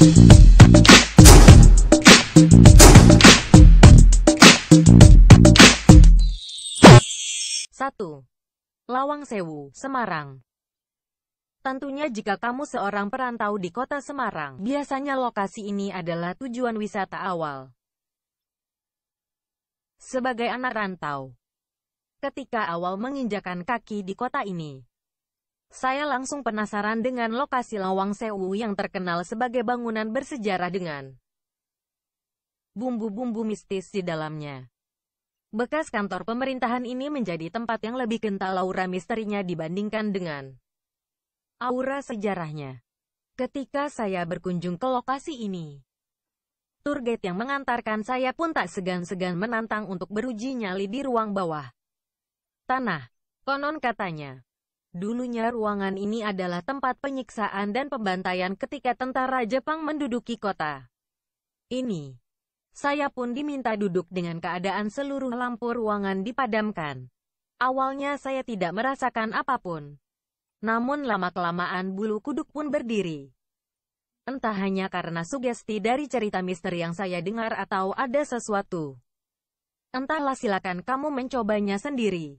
1. Lawang Sewu, Semarang Tentunya jika kamu seorang perantau di kota Semarang, biasanya lokasi ini adalah tujuan wisata awal. Sebagai anak rantau, ketika awal menginjakan kaki di kota ini, saya langsung penasaran dengan lokasi Lawang Sewu yang terkenal sebagai bangunan bersejarah dengan bumbu-bumbu mistis di dalamnya. Bekas kantor pemerintahan ini menjadi tempat yang lebih kental aura misterinya dibandingkan dengan aura sejarahnya. Ketika saya berkunjung ke lokasi ini, tour guide yang mengantarkan saya pun tak segan-segan menantang untuk beruji nyali di ruang bawah tanah. Konon katanya, Dulunya ruangan ini adalah tempat penyiksaan dan pembantaian ketika tentara Jepang menduduki kota ini. Saya pun diminta duduk dengan keadaan seluruh lampu ruangan dipadamkan. Awalnya saya tidak merasakan apapun. Namun lama-kelamaan bulu kuduk pun berdiri. Entah hanya karena sugesti dari cerita misteri yang saya dengar atau ada sesuatu. Entahlah silakan kamu mencobanya sendiri.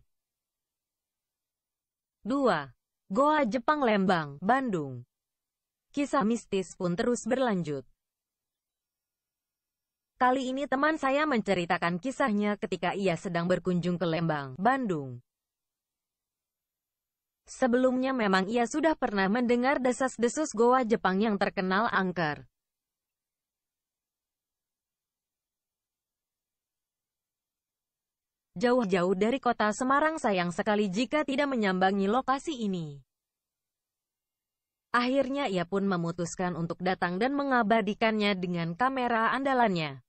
2. Goa Jepang Lembang, Bandung Kisah mistis pun terus berlanjut. Kali ini teman saya menceritakan kisahnya ketika ia sedang berkunjung ke Lembang, Bandung. Sebelumnya memang ia sudah pernah mendengar desas-desus goa Jepang yang terkenal angker. Jauh-jauh dari kota Semarang sayang sekali jika tidak menyambangi lokasi ini. Akhirnya ia pun memutuskan untuk datang dan mengabadikannya dengan kamera andalannya.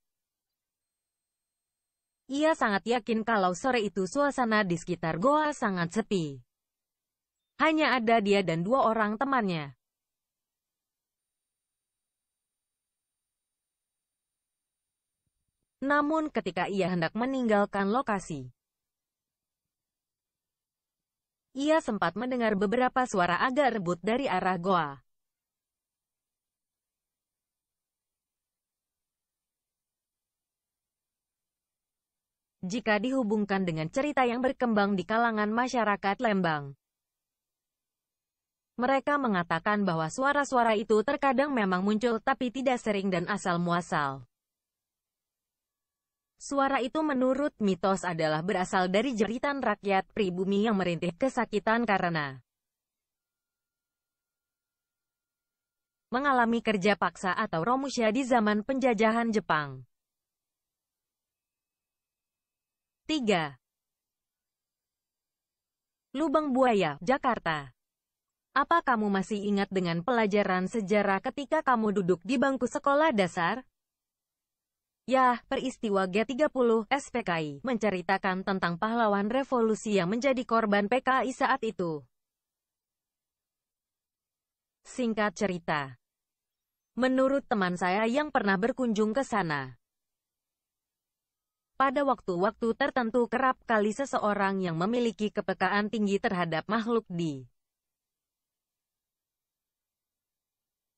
Ia sangat yakin kalau sore itu suasana di sekitar goa sangat sepi. Hanya ada dia dan dua orang temannya. Namun ketika ia hendak meninggalkan lokasi, ia sempat mendengar beberapa suara agak rebut dari arah goa. Jika dihubungkan dengan cerita yang berkembang di kalangan masyarakat Lembang, mereka mengatakan bahwa suara-suara itu terkadang memang muncul tapi tidak sering dan asal-muasal. Suara itu menurut mitos adalah berasal dari jeritan rakyat pribumi yang merintih kesakitan karena mengalami kerja paksa atau romusya di zaman penjajahan Jepang. 3. Lubang Buaya, Jakarta Apa kamu masih ingat dengan pelajaran sejarah ketika kamu duduk di bangku sekolah dasar? Ya, peristiwa G30 SPKI menceritakan tentang pahlawan revolusi yang menjadi korban PKI saat itu. Singkat cerita, menurut teman saya yang pernah berkunjung ke sana, pada waktu-waktu tertentu kerap kali seseorang yang memiliki kepekaan tinggi terhadap makhluk di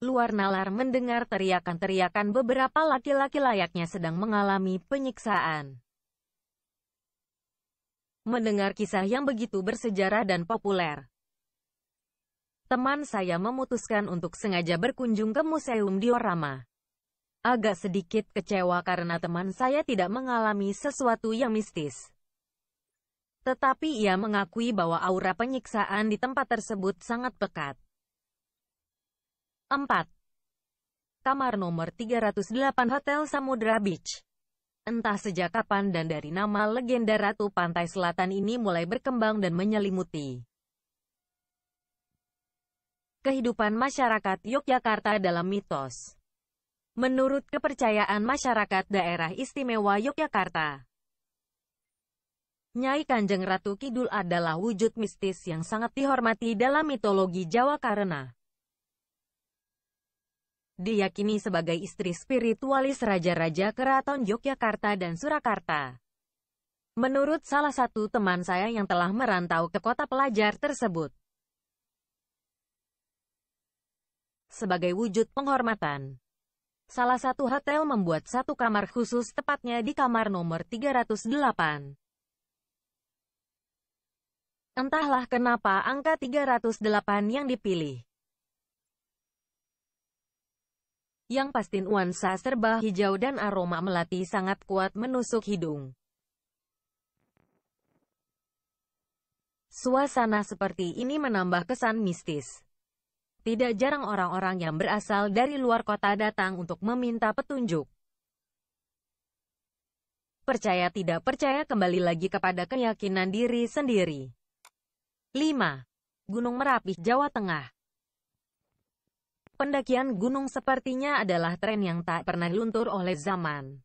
Luar nalar mendengar teriakan-teriakan beberapa laki-laki layaknya sedang mengalami penyiksaan. Mendengar kisah yang begitu bersejarah dan populer, teman saya memutuskan untuk sengaja berkunjung ke Museum Diorama. Agak sedikit kecewa karena teman saya tidak mengalami sesuatu yang mistis. Tetapi ia mengakui bahwa aura penyiksaan di tempat tersebut sangat pekat. 4. Kamar nomor 308 Hotel Samudra Beach. Entah sejak kapan dan dari nama legenda Ratu Pantai Selatan ini mulai berkembang dan menyelimuti kehidupan masyarakat Yogyakarta dalam mitos. Menurut kepercayaan masyarakat daerah istimewa Yogyakarta, Nyai Kanjeng Ratu Kidul adalah wujud mistis yang sangat dihormati dalam mitologi Jawa karena Diyakini sebagai istri spiritualis raja-raja keraton Yogyakarta dan Surakarta. Menurut salah satu teman saya yang telah merantau ke kota pelajar tersebut. Sebagai wujud penghormatan, salah satu hotel membuat satu kamar khusus tepatnya di kamar nomor 308. Entahlah kenapa angka 308 yang dipilih. yang pasti nuansa serba hijau dan aroma melati sangat kuat menusuk hidung. Suasana seperti ini menambah kesan mistis. Tidak jarang orang-orang yang berasal dari luar kota datang untuk meminta petunjuk. Percaya tidak percaya kembali lagi kepada keyakinan diri sendiri. 5. Gunung Merapi, Jawa Tengah Pendakian gunung sepertinya adalah tren yang tak pernah luntur oleh zaman.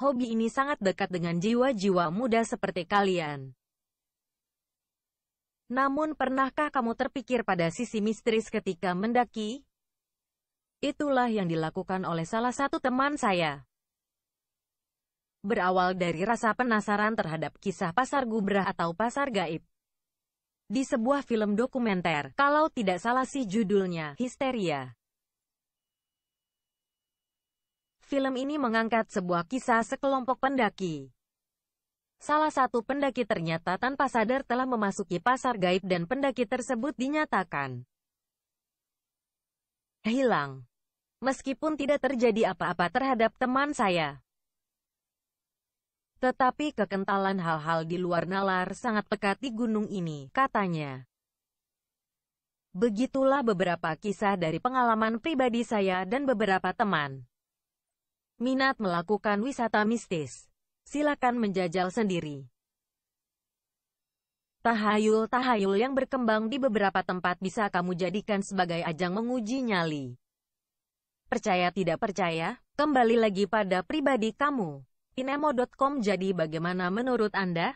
Hobi ini sangat dekat dengan jiwa-jiwa muda seperti kalian. Namun pernahkah kamu terpikir pada sisi mistis ketika mendaki? Itulah yang dilakukan oleh salah satu teman saya. Berawal dari rasa penasaran terhadap kisah pasar gubrah atau pasar gaib, di sebuah film dokumenter, kalau tidak salah sih judulnya, Histeria. Film ini mengangkat sebuah kisah sekelompok pendaki. Salah satu pendaki ternyata tanpa sadar telah memasuki pasar gaib dan pendaki tersebut dinyatakan hilang. Meskipun tidak terjadi apa-apa terhadap teman saya, tetapi kekentalan hal-hal di luar nalar sangat pekat di gunung ini, katanya. Begitulah beberapa kisah dari pengalaman pribadi saya dan beberapa teman. Minat melakukan wisata mistis? Silakan menjajal sendiri. Tahayul-tahayul yang berkembang di beberapa tempat bisa kamu jadikan sebagai ajang menguji nyali. Percaya tidak percaya, kembali lagi pada pribadi kamu. Inemo.com jadi bagaimana menurut Anda?